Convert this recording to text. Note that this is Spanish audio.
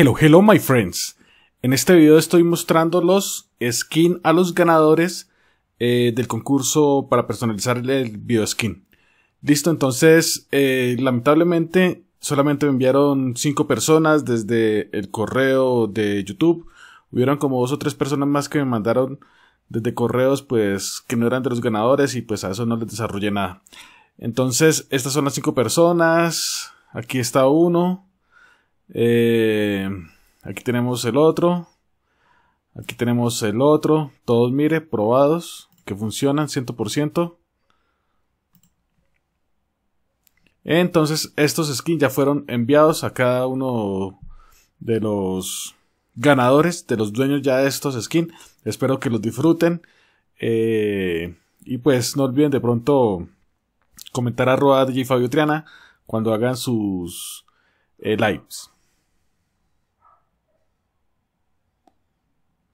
Hello, hello my friends. En este video estoy mostrando los skin a los ganadores eh, del concurso para personalizar el video skin. Listo, entonces eh, lamentablemente solamente me enviaron 5 personas desde el correo de YouTube. Hubieron como dos o tres personas más que me mandaron desde correos pues que no eran de los ganadores y pues a eso no les desarrollé nada. Entonces, estas son las 5 personas. Aquí está uno. Eh, aquí tenemos el otro. Aquí tenemos el otro. Todos, mire, probados. Que funcionan 100%. Entonces, estos skins ya fueron enviados a cada uno de los ganadores, de los dueños ya de estos skins. Espero que los disfruten. Eh, y pues no olviden de pronto comentar a Roa Fabio Triana cuando hagan sus eh, lives.